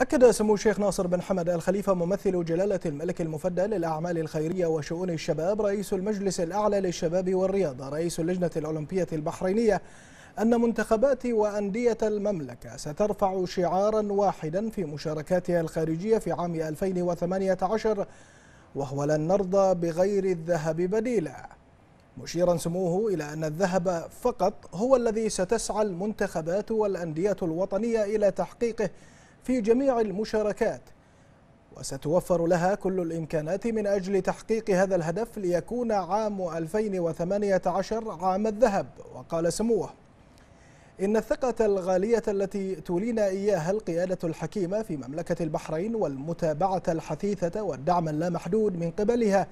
أكد سمو الشيخ ناصر بن حمد الخليفة ممثل جلالة الملك المفدى للأعمال الخيرية وشؤون الشباب رئيس المجلس الأعلى للشباب والرياضة رئيس اللجنة الأولمبية البحرينية أن منتخبات وأندية المملكة سترفع شعارا واحدا في مشاركاتها الخارجية في عام 2018 وهو لن نرضى بغير الذهب بديلا مشيرا سموه إلى أن الذهب فقط هو الذي ستسعى المنتخبات والأندية الوطنية إلى تحقيقه في جميع المشاركات وستوفر لها كل الإمكانات من أجل تحقيق هذا الهدف ليكون عام 2018 عام الذهب وقال سموه إن الثقة الغالية التي تولينا إياها القيادة الحكيمة في مملكة البحرين والمتابعة الحثيثة والدعم اللامحدود من قبلها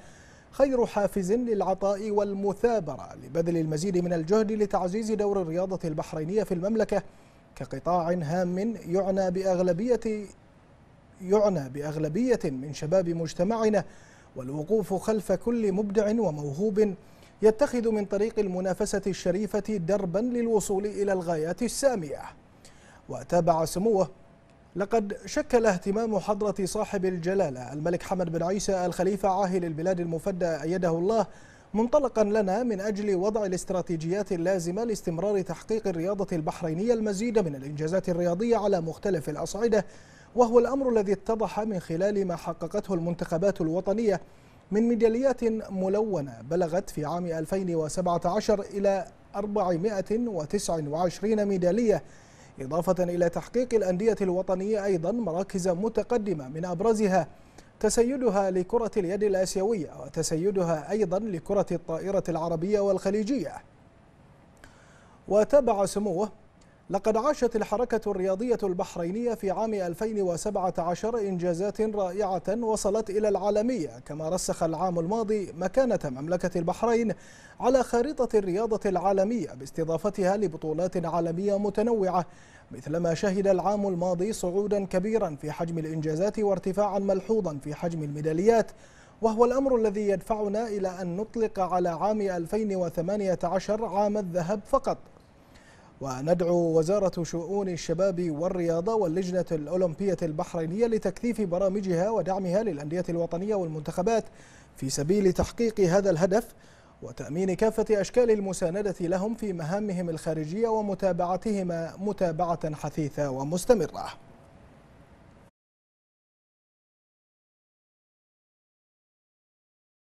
خير حافز للعطاء والمثابرة لبذل المزيد من الجهد لتعزيز دور الرياضة البحرينية في المملكة كقطاع هام يعنى بأغلبية يعنى بأغلبية من شباب مجتمعنا والوقوف خلف كل مبدع وموهوب يتخذ من طريق المنافسة الشريفة دربا للوصول إلى الغايات السامية وتابع سموه لقد شكل اهتمام حضرة صاحب الجلالة الملك حمد بن عيسى الخليفة عاهل البلاد المفدى أيده الله منطلقا لنا من أجل وضع الاستراتيجيات اللازمة لاستمرار تحقيق الرياضة البحرينية المزيد من الإنجازات الرياضية على مختلف الأصعدة وهو الأمر الذي اتضح من خلال ما حققته المنتخبات الوطنية من ميداليات ملونة بلغت في عام 2017 إلى 429 ميدالية إضافة إلى تحقيق الأندية الوطنية أيضا مراكز متقدمة من أبرزها تسيدها لكرة اليد الآسيوية وتسيدها أيضا لكرة الطائرة العربية والخليجية وتابع سموه لقد عاشت الحركة الرياضية البحرينية في عام 2017 إنجازات رائعة وصلت إلى العالمية كما رسخ العام الماضي مكانة مملكة البحرين على خارطة الرياضة العالمية باستضافتها لبطولات عالمية متنوعة مثلما شهد العام الماضي صعودا كبيرا في حجم الإنجازات وارتفاعا ملحوظا في حجم الميداليات وهو الأمر الذي يدفعنا إلى أن نطلق على عام 2018 عام الذهب فقط وندعو وزارة شؤون الشباب والرياضة واللجنة الأولمبية البحرينية لتكثيف برامجها ودعمها للأندية الوطنية والمنتخبات في سبيل تحقيق هذا الهدف وتأمين كافة أشكال المساندة لهم في مهامهم الخارجية ومتابعتهما متابعة حثيثة ومستمرة